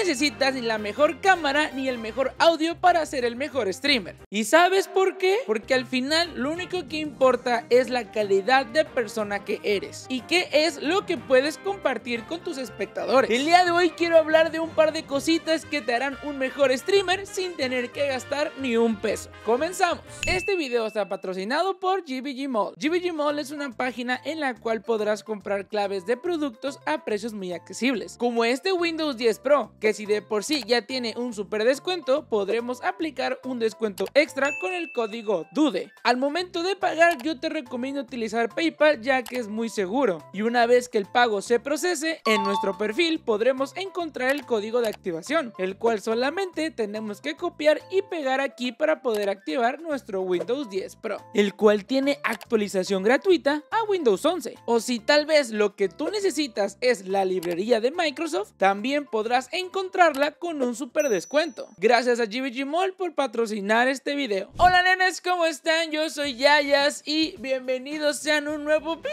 necesitas ni la mejor cámara ni el mejor audio para ser el mejor streamer. ¿Y sabes por qué? Porque al final lo único que importa es la calidad de persona que eres y qué es lo que puedes compartir con tus espectadores. El día de hoy quiero hablar de un par de cositas que te harán un mejor streamer sin tener que gastar ni un peso. Comenzamos. Este video está patrocinado por GBG Mall. GBG Mall es una página en la cual podrás comprar claves de productos a precios muy accesibles, como este Windows 10 Pro, que si de por sí ya tiene un super descuento, podremos aplicar un descuento extra con el código DUDE. Al momento de pagar yo te recomiendo utilizar PayPal ya que es muy seguro y una vez que el pago se procese, en nuestro perfil podremos encontrar el código de activación, el cual solamente tenemos que copiar y pegar aquí para poder activar nuestro Windows 10 Pro, el cual tiene actualización gratuita a Windows 11. O si tal vez lo que tú necesitas es la librería de Microsoft, también podrás encontrar encontrarla con un super descuento. Gracias a GBG Mall por patrocinar este video. Hola nenes, ¿cómo están? Yo soy Yayas y bienvenidos sean un nuevo video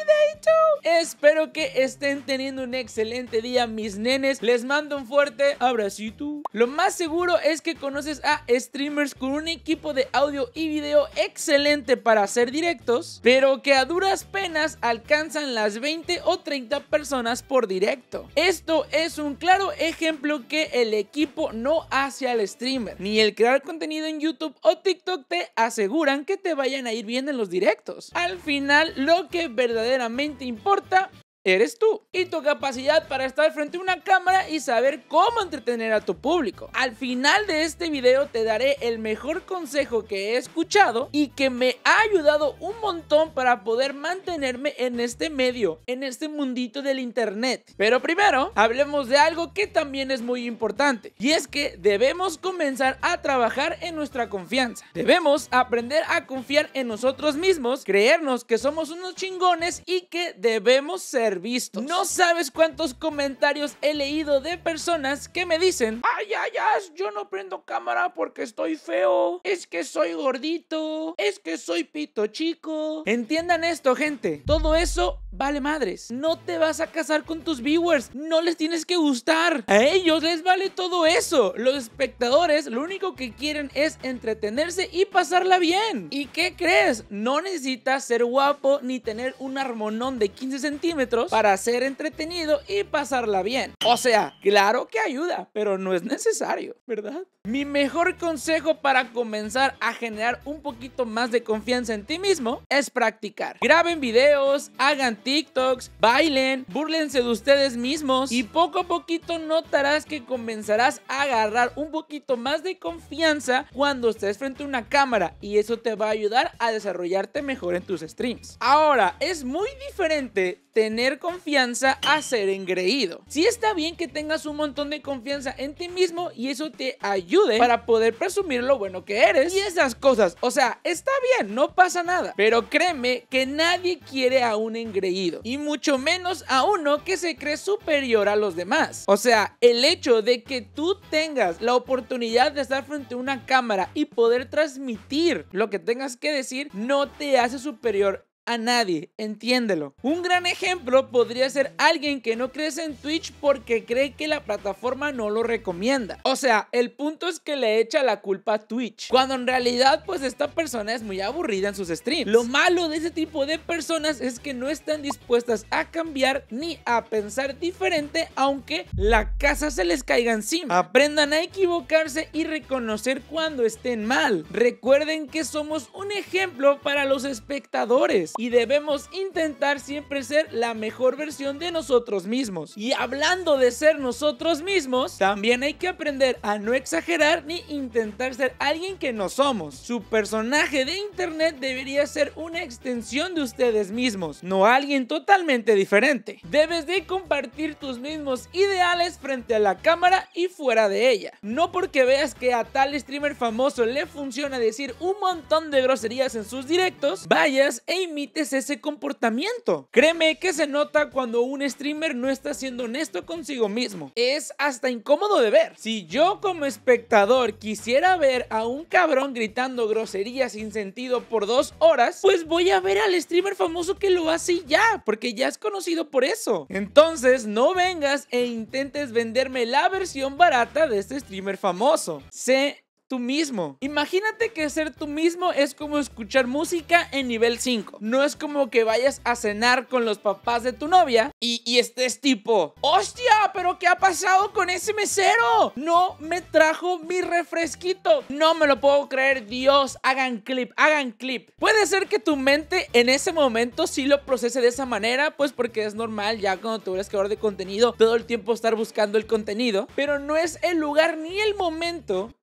Espero que estén teniendo un excelente día mis nenes. Les mando un fuerte abracito. Lo más seguro es que conoces a streamers con un equipo de audio y video excelente para hacer directos, pero que a duras penas alcanzan las 20 o 30 personas por directo. Esto es un claro ejemplo que el equipo no hace al streamer, ni el crear contenido en YouTube o TikTok te aseguran que te vayan a ir bien en los directos. Al final, lo que verdaderamente importa eres tú y tu capacidad para estar frente a una cámara y saber cómo entretener a tu público. Al final de este video te daré el mejor consejo que he escuchado y que me ha ayudado un montón para poder mantenerme en este medio, en este mundito del internet. Pero primero, hablemos de algo que también es muy importante y es que debemos comenzar a trabajar en nuestra confianza. Debemos aprender a confiar en nosotros mismos, creernos que somos unos chingones y que debemos ser no sabes cuántos comentarios he leído de personas que me dicen, ay, ay, ay, yo no prendo cámara porque estoy feo, es que soy gordito, es que soy pito chico. Entiendan esto, gente, todo eso vale madres. No te vas a casar con tus viewers, no les tienes que gustar. A ellos les vale todo eso. Los espectadores lo único que quieren es entretenerse y pasarla bien. ¿Y qué crees? No necesitas ser guapo ni tener un armonón de 15 centímetros para ser entretenido y pasarla bien. O sea, claro que ayuda, pero no es necesario, ¿verdad? Mi mejor consejo para comenzar a generar un poquito más de confianza en ti mismo es practicar. Graben videos, hagan TikToks, bailen, Búrlense de ustedes mismos y poco a poquito notarás que comenzarás a agarrar un poquito más de confianza cuando estés frente a una cámara y eso te va a ayudar a desarrollarte mejor en tus streams. Ahora, es muy diferente tener confianza a ser engreído. Si está bien que tengas un montón de confianza en ti mismo y eso te ayude para poder presumir lo bueno que eres y esas cosas. O sea, está bien, no pasa nada. Pero créeme que nadie quiere a un engreído y mucho menos a uno que se cree superior a los demás. O sea, el hecho de que tú tengas la oportunidad de estar frente a una cámara y poder transmitir lo que tengas que decir no te hace superior a nadie, entiéndelo. Un gran ejemplo podría ser alguien que no crece en Twitch porque cree que la plataforma no lo recomienda. O sea, el punto es que le echa la culpa a Twitch, cuando en realidad pues esta persona es muy aburrida en sus streams. Lo malo de ese tipo de personas es que no están dispuestas a cambiar ni a pensar diferente aunque la casa se les caiga encima. Ah. Aprendan a equivocarse y reconocer cuando estén mal. Recuerden que somos un ejemplo para los espectadores y debemos intentar siempre ser la mejor versión de nosotros mismos. Y hablando de ser nosotros mismos, también hay que aprender a no exagerar ni intentar ser alguien que no somos. Su personaje de internet debería ser una extensión de ustedes mismos, no alguien totalmente diferente. Debes de compartir tus mismos ideales frente a la cámara y fuera de ella. No porque veas que a tal streamer famoso le funciona decir un montón de groserías en sus directos, vayas e imitas ese comportamiento. Créeme que se nota cuando un streamer no está siendo honesto consigo mismo. Es hasta incómodo de ver. Si yo como espectador quisiera ver a un cabrón gritando groserías sin sentido por dos horas, pues voy a ver al streamer famoso que lo hace ya, porque ya es conocido por eso. Entonces no vengas e intentes venderme la versión barata de este streamer famoso. Sé tú mismo. Imagínate que ser tú mismo es como escuchar música en nivel 5. No es como que vayas a cenar con los papás de tu novia y, estés tipo, hostia, pero ¿qué ha pasado con ese mesero? No me trajo mi refresquito. No me lo puedo creer, Dios, hagan clip, hagan clip. Puede ser que tu mente en ese momento sí lo procese de esa manera, pues porque es normal ya cuando tú eres creador de contenido todo el tiempo estar buscando el contenido, pero no es el lugar ni el momento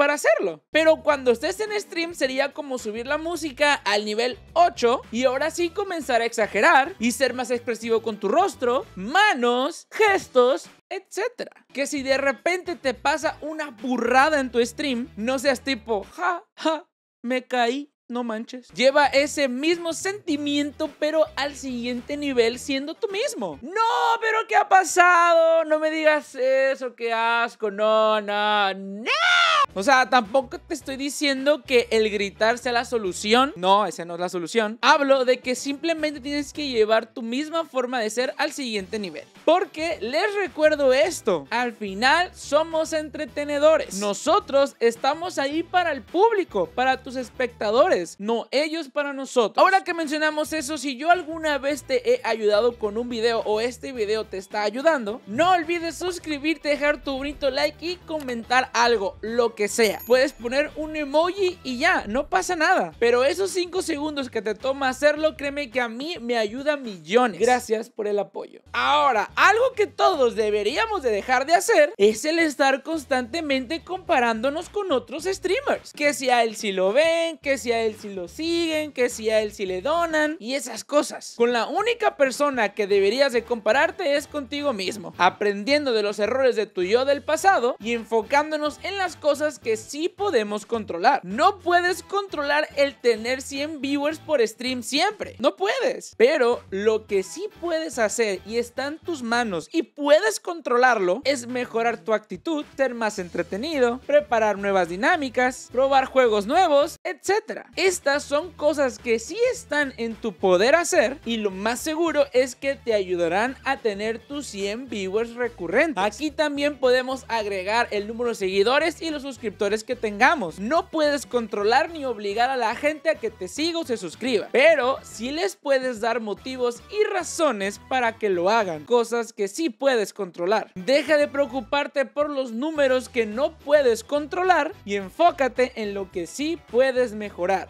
para hacerlo. Pero cuando estés en stream sería como subir la música al nivel 8 y ahora sí comenzar a exagerar y ser más expresivo con tu rostro, manos, gestos, etc. Que si de repente te pasa una burrada en tu stream, no seas tipo, ja, ja, me caí no manches. Lleva ese mismo sentimiento, pero al siguiente nivel siendo tú mismo. No, pero ¿qué ha pasado? No me digas eso, qué asco. No, no, no. O sea, tampoco te estoy diciendo que el gritar sea la solución. No, esa no es la solución. Hablo de que simplemente tienes que llevar tu misma forma de ser al siguiente nivel. Porque les recuerdo esto. Al final somos entretenedores. Nosotros estamos ahí para el público, para tus espectadores no ellos para nosotros. Ahora que mencionamos eso, si yo alguna vez te he ayudado con un video o este video te está ayudando, no olvides suscribirte, dejar tu bonito like y comentar algo, lo que sea. Puedes poner un emoji y ya, no pasa nada. Pero esos 5 segundos que te toma hacerlo, créeme que a mí me ayuda millones. Gracias por el apoyo. Ahora, algo que todos deberíamos de dejar de hacer es el estar constantemente comparándonos con otros streamers. Que si a él si sí lo ven, que si a él si lo siguen, que si a él si le donan y esas cosas. Con la única persona que deberías de compararte es contigo mismo, aprendiendo de los errores de tu yo del pasado y enfocándonos en las cosas que sí podemos controlar. No puedes controlar el tener 100 viewers por stream siempre, no puedes. Pero lo que sí puedes hacer y está en tus manos y puedes controlarlo es mejorar tu actitud, ser más entretenido, preparar nuevas dinámicas, probar juegos nuevos, etc. Estas son cosas que sí están en tu poder hacer y lo más seguro es que te ayudarán a tener tus 100 viewers recurrentes. Aquí también podemos agregar el número de seguidores y los suscriptores que tengamos. No puedes controlar ni obligar a la gente a que te siga o se suscriba, pero sí les puedes dar motivos y razones para que lo hagan, cosas que sí puedes controlar. Deja de preocuparte por los números que no puedes controlar y enfócate en lo que sí puedes mejorar.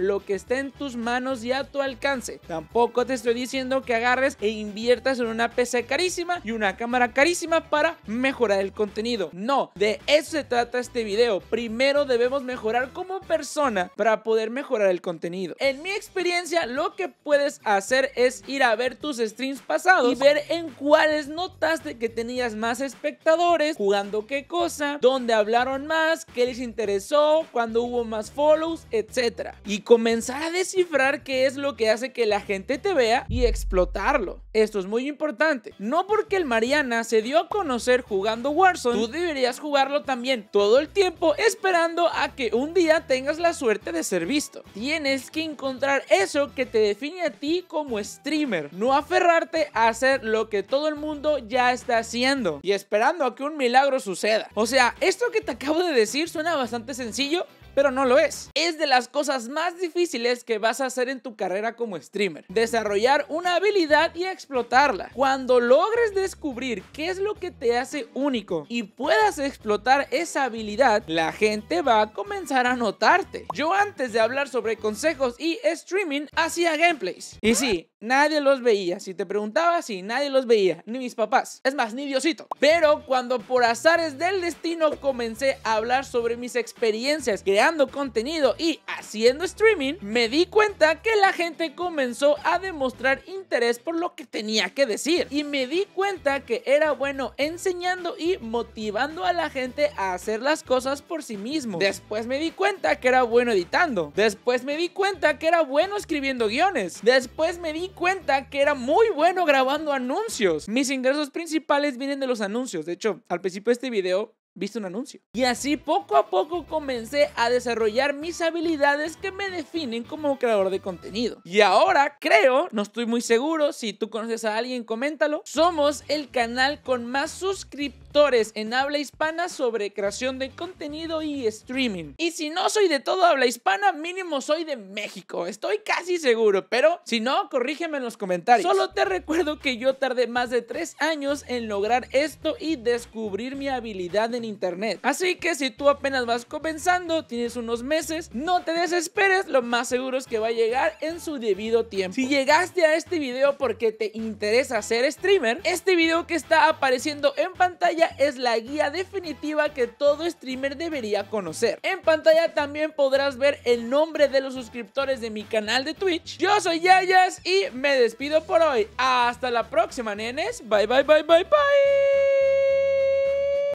lo que está en tus manos y a tu alcance. Tampoco te estoy diciendo que agarres e inviertas en una PC carísima y una cámara carísima para mejorar el contenido. No, de eso se trata este video. Primero debemos mejorar como persona para poder mejorar el contenido. En mi experiencia, lo que puedes hacer es ir a ver tus streams pasados y ver en cuáles notaste que tenías más espectadores, jugando qué cosa, dónde hablaron más, qué les interesó, cuando hubo más follows, etc. Y comenzar a descifrar qué es lo que hace que la gente te vea y explotarlo. Esto es muy importante. No porque el Mariana se dio a conocer jugando Warzone, tú deberías jugarlo también todo el tiempo esperando a que un día tengas la suerte de ser visto. Tienes que encontrar eso que te define a ti como streamer, no aferrarte a hacer lo que todo el mundo ya está haciendo y esperando a que un milagro suceda. O sea, esto que te acabo de decir suena bastante sencillo, pero no lo es. Es de las cosas más difíciles que vas a hacer en tu carrera como streamer. Desarrollar una habilidad y explotarla. Cuando logres descubrir qué es lo que te hace único y puedas explotar esa habilidad, la gente va a comenzar a notarte. Yo antes de hablar sobre consejos y streaming, hacía gameplays. Y sí, nadie los veía. Si te preguntaba, sí, nadie los veía. Ni mis papás. Es más, ni Diosito. Pero cuando por azares del destino comencé a hablar sobre mis experiencias creando contenido y haciendo streaming, me di cuenta que la gente comenzó a demostrar interés por lo que tenía que decir. Y me di cuenta que era bueno enseñando y motivando a la gente a hacer las cosas por sí mismo. Después me di cuenta que era bueno editando. Después me di cuenta que era bueno escribiendo guiones. Después me di cuenta que era muy bueno grabando anuncios. Mis ingresos principales vienen de los anuncios. De hecho, al principio de este video viste un anuncio. Y así poco a poco comencé a desarrollar mis habilidades que me definen como creador de contenido. Y ahora creo, no estoy muy seguro, si tú conoces a alguien, coméntalo, somos el canal con más suscriptores en habla hispana sobre creación de contenido y streaming. Y si no soy de todo habla hispana, mínimo soy de México, estoy casi seguro, pero si no, corrígeme en los comentarios. Solo te recuerdo que yo tardé más de 3 años en lograr esto y descubrir mi habilidad en internet. Así que si tú apenas vas comenzando, tienes unos meses, no te desesperes, lo más seguro es que va a llegar en su debido tiempo. Si llegaste a este video porque te interesa ser streamer, este video que está apareciendo en pantalla es la guía definitiva que todo streamer debería conocer. En pantalla también podrás ver el nombre de los suscriptores de mi canal de Twitch. Yo soy Yayas y me despido por hoy. Hasta la próxima, nenes. Bye, bye, bye, bye, bye.